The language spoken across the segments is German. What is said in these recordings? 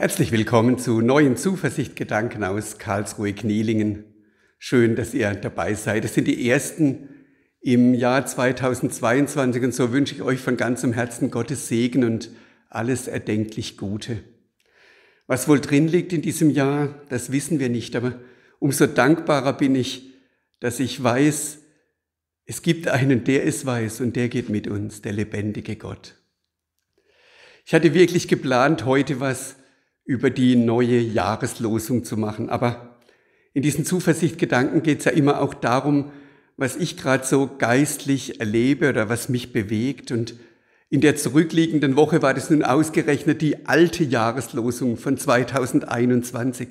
Herzlich willkommen zu neuen Zuversichtgedanken aus Karlsruhe-Knielingen. Schön, dass ihr dabei seid. Es sind die ersten im Jahr 2022 und so wünsche ich euch von ganzem Herzen Gottes Segen und alles erdenklich Gute. Was wohl drin liegt in diesem Jahr, das wissen wir nicht, aber umso dankbarer bin ich, dass ich weiß, es gibt einen, der es weiß und der geht mit uns, der lebendige Gott. Ich hatte wirklich geplant, heute was über die neue Jahreslosung zu machen. Aber in diesen Zuversichtgedanken geht es ja immer auch darum, was ich gerade so geistlich erlebe oder was mich bewegt. Und in der zurückliegenden Woche war das nun ausgerechnet die alte Jahreslosung von 2021.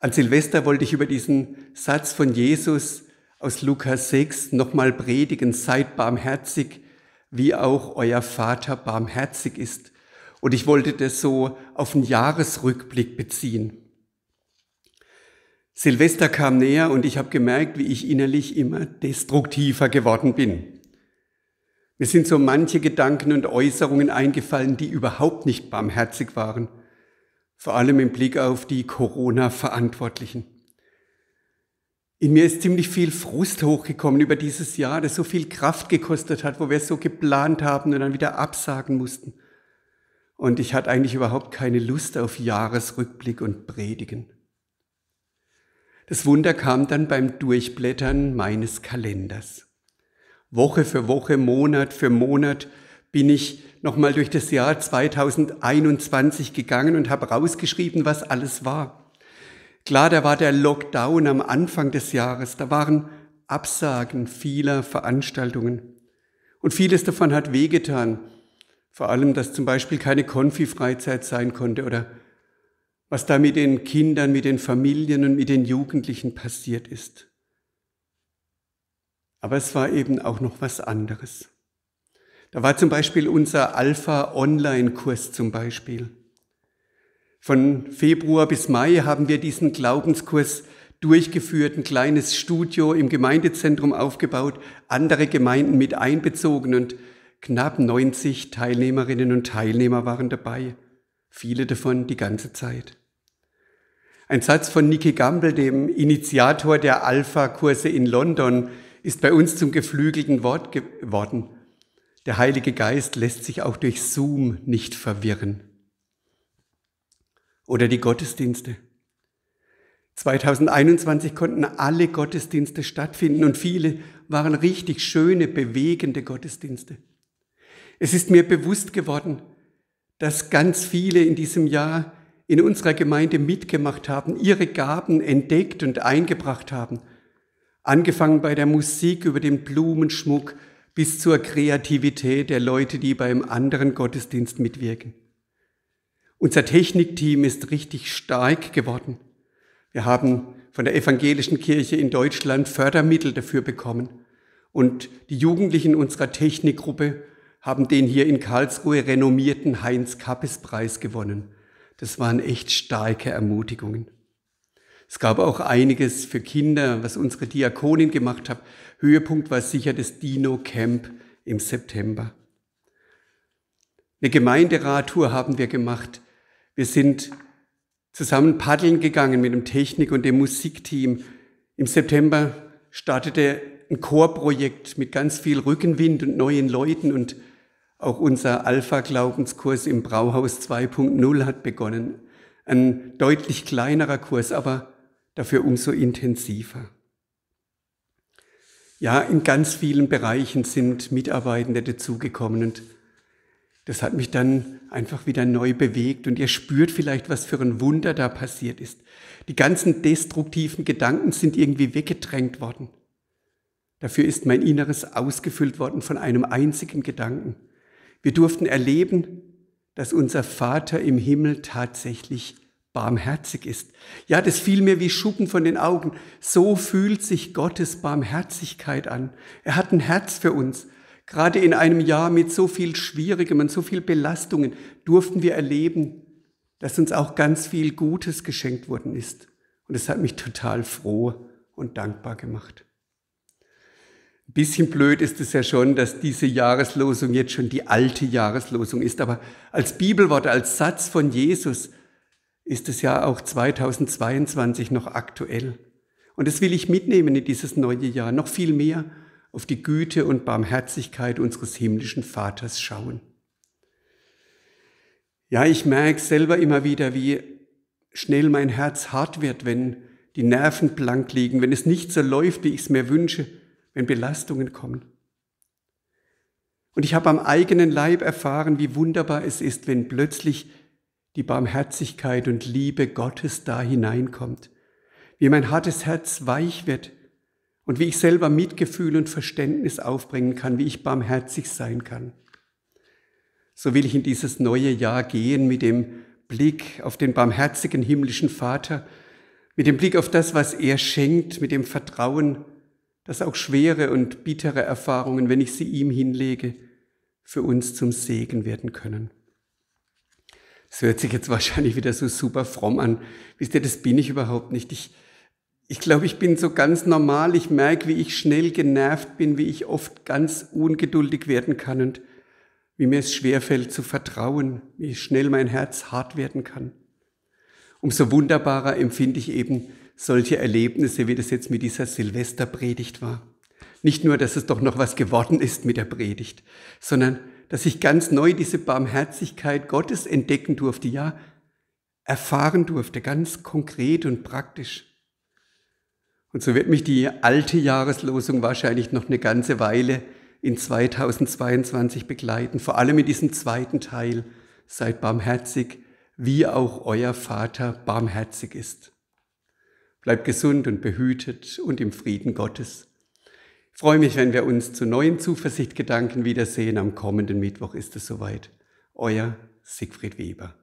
An Silvester wollte ich über diesen Satz von Jesus aus Lukas 6 nochmal predigen, seid barmherzig, wie auch euer Vater barmherzig ist. Und ich wollte das so auf einen Jahresrückblick beziehen. Silvester kam näher und ich habe gemerkt, wie ich innerlich immer destruktiver geworden bin. Mir sind so manche Gedanken und Äußerungen eingefallen, die überhaupt nicht barmherzig waren, vor allem im Blick auf die Corona-Verantwortlichen. In mir ist ziemlich viel Frust hochgekommen über dieses Jahr, das so viel Kraft gekostet hat, wo wir es so geplant haben und dann wieder absagen mussten. Und ich hatte eigentlich überhaupt keine Lust auf Jahresrückblick und Predigen. Das Wunder kam dann beim Durchblättern meines Kalenders. Woche für Woche, Monat für Monat bin ich nochmal durch das Jahr 2021 gegangen und habe rausgeschrieben, was alles war. Klar, da war der Lockdown am Anfang des Jahres, da waren Absagen vieler Veranstaltungen. Und vieles davon hat wehgetan. Vor allem, dass zum Beispiel keine Konfi-Freizeit sein konnte oder was da mit den Kindern, mit den Familien und mit den Jugendlichen passiert ist. Aber es war eben auch noch was anderes. Da war zum Beispiel unser Alpha-Online-Kurs zum Beispiel. Von Februar bis Mai haben wir diesen Glaubenskurs durchgeführt, ein kleines Studio im Gemeindezentrum aufgebaut, andere Gemeinden mit einbezogen und Knapp 90 Teilnehmerinnen und Teilnehmer waren dabei, viele davon die ganze Zeit. Ein Satz von Nicky Gamble, dem Initiator der Alpha-Kurse in London, ist bei uns zum geflügelten Wort geworden. Der Heilige Geist lässt sich auch durch Zoom nicht verwirren. Oder die Gottesdienste. 2021 konnten alle Gottesdienste stattfinden und viele waren richtig schöne, bewegende Gottesdienste. Es ist mir bewusst geworden, dass ganz viele in diesem Jahr in unserer Gemeinde mitgemacht haben, ihre Gaben entdeckt und eingebracht haben. Angefangen bei der Musik über den Blumenschmuck bis zur Kreativität der Leute, die beim anderen Gottesdienst mitwirken. Unser Technikteam ist richtig stark geworden. Wir haben von der evangelischen Kirche in Deutschland Fördermittel dafür bekommen. Und die Jugendlichen unserer Technikgruppe haben den hier in Karlsruhe renommierten Heinz Kappes Preis gewonnen. Das waren echt starke Ermutigungen. Es gab auch einiges für Kinder, was unsere Diakonin gemacht hat. Höhepunkt war sicher das Dino Camp im September. Eine Gemeinderadtour haben wir gemacht. Wir sind zusammen paddeln gegangen mit dem Technik- und dem Musikteam. Im September startete ein Chorprojekt mit ganz viel Rückenwind und neuen Leuten und auch unser Alpha-Glaubenskurs im Brauhaus 2.0 hat begonnen. Ein deutlich kleinerer Kurs, aber dafür umso intensiver. Ja, in ganz vielen Bereichen sind Mitarbeitende dazugekommen und das hat mich dann einfach wieder neu bewegt und ihr spürt vielleicht, was für ein Wunder da passiert ist. Die ganzen destruktiven Gedanken sind irgendwie weggedrängt worden. Dafür ist mein Inneres ausgefüllt worden von einem einzigen Gedanken. Wir durften erleben, dass unser Vater im Himmel tatsächlich barmherzig ist. Ja, das fiel mir wie Schuppen von den Augen. So fühlt sich Gottes Barmherzigkeit an. Er hat ein Herz für uns. Gerade in einem Jahr mit so viel Schwierigem und so viel Belastungen durften wir erleben, dass uns auch ganz viel Gutes geschenkt worden ist. Und es hat mich total froh und dankbar gemacht. Ein bisschen blöd ist es ja schon, dass diese Jahreslosung jetzt schon die alte Jahreslosung ist, aber als Bibelwort, als Satz von Jesus ist es ja auch 2022 noch aktuell. Und das will ich mitnehmen in dieses neue Jahr, noch viel mehr auf die Güte und Barmherzigkeit unseres himmlischen Vaters schauen. Ja, ich merke selber immer wieder, wie schnell mein Herz hart wird, wenn die Nerven blank liegen, wenn es nicht so läuft, wie ich es mir wünsche wenn Belastungen kommen. Und ich habe am eigenen Leib erfahren, wie wunderbar es ist, wenn plötzlich die Barmherzigkeit und Liebe Gottes da hineinkommt, wie mein hartes Herz weich wird und wie ich selber Mitgefühl und Verständnis aufbringen kann, wie ich barmherzig sein kann. So will ich in dieses neue Jahr gehen mit dem Blick auf den barmherzigen himmlischen Vater, mit dem Blick auf das, was er schenkt, mit dem Vertrauen, dass auch schwere und bittere Erfahrungen, wenn ich sie ihm hinlege, für uns zum Segen werden können. Das hört sich jetzt wahrscheinlich wieder so super fromm an. Wisst ihr, das bin ich überhaupt nicht. Ich, ich glaube, ich bin so ganz normal. Ich merke, wie ich schnell genervt bin, wie ich oft ganz ungeduldig werden kann und wie mir es schwerfällt zu vertrauen, wie schnell mein Herz hart werden kann. Umso wunderbarer empfinde ich eben solche Erlebnisse, wie das jetzt mit dieser Silvesterpredigt war. Nicht nur, dass es doch noch was geworden ist mit der Predigt, sondern dass ich ganz neu diese Barmherzigkeit Gottes entdecken durfte, ja, erfahren durfte, ganz konkret und praktisch. Und so wird mich die alte Jahreslosung wahrscheinlich noch eine ganze Weile in 2022 begleiten, vor allem in diesem zweiten Teil, seid barmherzig, wie auch euer Vater barmherzig ist. Bleibt gesund und behütet und im Frieden Gottes. Ich freue mich, wenn wir uns zu neuen Zuversichtgedanken wiedersehen. Am kommenden Mittwoch ist es soweit. Euer Siegfried Weber.